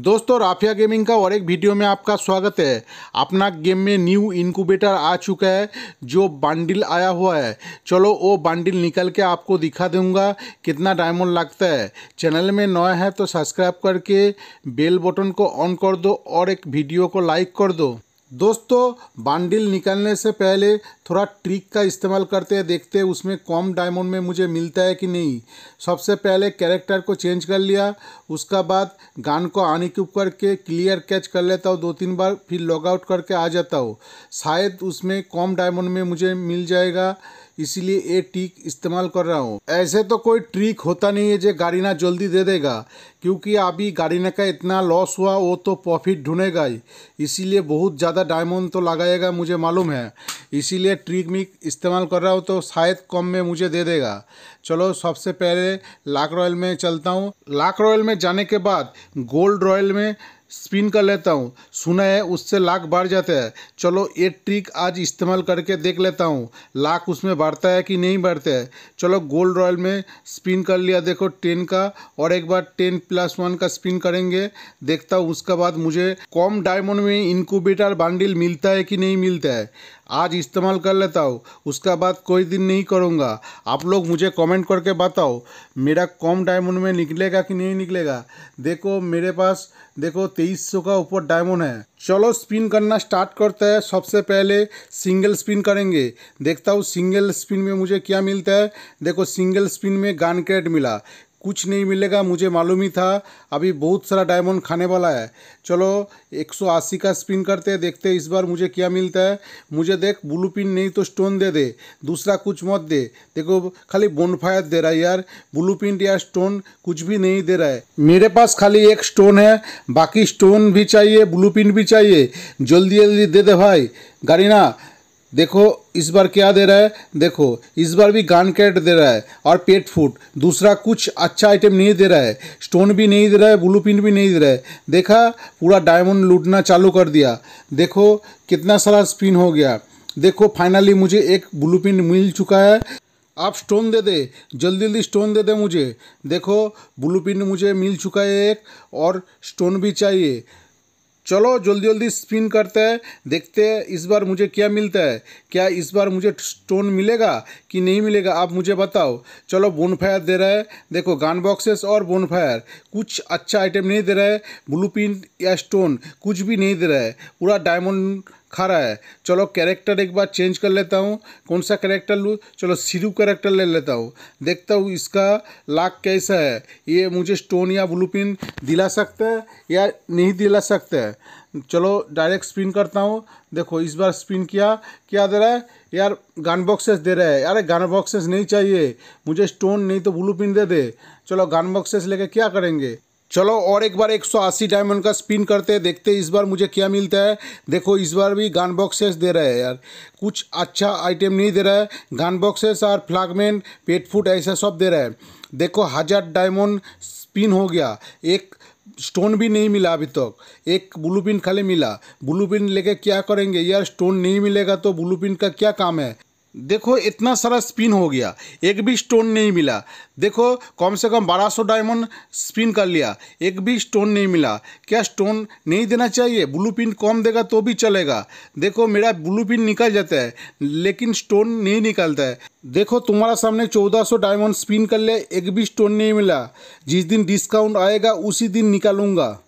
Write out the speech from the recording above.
दोस्तों राफिया गेमिंग का और एक वीडियो में आपका स्वागत है अपना गेम में न्यू इनक्यूबेटर आ चुका है जो बंडल आया हुआ है चलो वो बंडल निकल के आपको दिखा दूंगा कितना डायमंड लगता है चैनल में नया है तो सब्सक्राइब करके बेल बटन को ऑन कर दो और एक वीडियो को लाइक कर दो दोस्तों बांडिल निकालने से पहले थोड़ा ट्रिक का इस्तेमाल करते हैं देखते हैं उसमें कॉम डायमंड में मुझे मिलता है कि नहीं सबसे पहले कैरेक्टर को चेंज कर लिया उसका बाद गान को अनइक्यूब करके क्लियर कैच कर लेता हूँ दो तीन बार फिर लॉग आउट करके आ जाता हूँ शायद उसमें कॉम डायमंड में मुझे मिल जाएगा इसीलिए ये ट्रिक इस्तेमाल कर रहा हूँ ऐसे तो कोई ट्रिक होता नहीं है जो गाड़ी ना जल्दी दे देगा क्योंकि अभी गाड़ी ना का इतना लॉस हुआ वो तो प्रॉफिट ढूंढेगा ही इसीलिए बहुत ज़्यादा डायमंड तो लगाएगा मुझे मालूम है इसीलिए ट्रिक में इस्तेमाल कर रहा हूँ तो शायद कम में मुझे दे देगा चलो सबसे पहले लाख रॉयल में चलता हूँ लाख रॉयल में जाने के बाद गोल्ड रॉयल में स्पिन कर लेता हूँ सुना है उससे लाख बढ़ जाता है चलो ये ट्रिक आज इस्तेमाल करके देख लेता हूँ लाख उसमें बढ़ता है कि नहीं बढ़ता है चलो गोल्ड रॉयल में स्पिन कर लिया देखो टेन का और एक बार टेन प्लस वन का स्पिन करेंगे देखता हूँ उसके बाद मुझे कॉम डायमंड में इनक्यूबेटर बांडिल मिलता है कि नहीं मिलता है आज इस्तेमाल कर लेता हूँ उसका बाद कोई दिन नहीं करूँगा आप लोग मुझे कमेंट करके बताओ मेरा कम डायमंड में निकलेगा कि नहीं निकलेगा देखो मेरे पास देखो तेईस सौ का ऊपर डायमंड है चलो स्पिन करना स्टार्ट करते हैं सबसे पहले सिंगल स्पिन करेंगे देखता हूँ सिंगल स्पिन में मुझे क्या मिलता है देखो सिंगल स्पिन में गान क्रेड मिला कुछ नहीं मिलेगा मुझे मालूम ही था अभी बहुत सारा डायमंड खाने वाला है चलो 180 का स्पिन करते हैं देखते हैं इस बार मुझे क्या मिलता है मुझे देख ब्लू पिन नहीं तो स्टोन दे दे दूसरा कुछ मत दे देखो खाली बोनफायर दे रहा है यार ब्लू प्रिंट या स्टोन कुछ भी नहीं दे रहा है मेरे पास खाली एक स्टोन है बाकी स्टोन भी चाहिए ब्लू प्रिंट भी चाहिए जल्दी जल्दी दे दे भाई गाड़ी ना देखो इस बार क्या दे रहा है देखो इस बार भी गान कैट दे रहा है और पेट फूड दूसरा कुछ अच्छा आइटम नहीं दे रहा है स्टोन भी नहीं दे रहा है ब्लू पिन भी नहीं दे रहा है देखा पूरा डायमंड लूटना चालू कर दिया देखो कितना सारा स्पिन हो गया देखो फाइनली मुझे एक ब्लू पिन मिल चुका है आप स्टोन दे दे जल्दी जल्दी स्टोन दे दे मुझे देखो ब्लू पिन मुझे मिल चुका है एक और स्टोन भी चाहिए चलो जल्दी जल्दी स्पिन करते हैं देखते हैं इस बार मुझे क्या मिलता है क्या इस बार मुझे स्टोन मिलेगा कि नहीं मिलेगा आप मुझे बताओ चलो बोनफायर दे रहा है देखो गान बॉक्सेस और बोनफायर कुछ अच्छा आइटम नहीं दे रहा है ब्लू प्रिंट या स्टोन कुछ भी नहीं दे रहा है पूरा डायमंड खा रहा है चलो कैरेक्टर एक बार चेंज कर लेता हूँ कौन सा कैरेक्टर लूँ चलो सिरू कैरेक्टर ले लेता हूँ देखता हूँ इसका लाख कैसा है ये मुझे स्टोन या ब्लू पिन दिला सकता है या नहीं दिला सकता है चलो डायरेक्ट स्पिन करता हूँ देखो इस बार स्पिन किया क्या दे रहा है यार गन बॉक्सेस दे रहा है यार गन बॉक्सेस नहीं चाहिए मुझे स्टोन नहीं तो ब्लू पिन दे दे चलो गन बॉक्सेस लेके क्या करेंगे चलो और एक बार 180 डायमंड का स्पिन करते हैं देखते इस बार मुझे क्या मिलता है देखो इस बार भी गान बॉक्सेस दे रहे हैं यार कुछ अच्छा आइटम नहीं दे रहा है गन बॉक्सेस और फ्लागमेंट पेट फूट ऐसा सब दे रहा है देखो हज़ार डायमंड स्पिन हो गया एक स्टोन भी नहीं मिला अभी तक एक ब्लू पिन खाली मिला ब्लू पिन लेके क्या करेंगे यार स्टोन नहीं मिलेगा तो ब्लू पिन का क्या काम है देखो इतना सारा स्पिन हो गया एक भी स्टोन नहीं मिला देखो कम से कम 1200 डायमंड स्पिन कर लिया एक भी स्टोन नहीं मिला क्या स्टोन नहीं देना चाहिए ब्लू पिन कम देगा तो भी चलेगा देखो मेरा ब्लू पिन निकल जाता है लेकिन स्टोन नहीं निकलता है देखो तुम्हारा सामने 1400 डायमंड स्पिन कर लिया एक भी स्टोन नहीं मिला जिस दिन डिस्काउंट आएगा उसी दिन निकालूंगा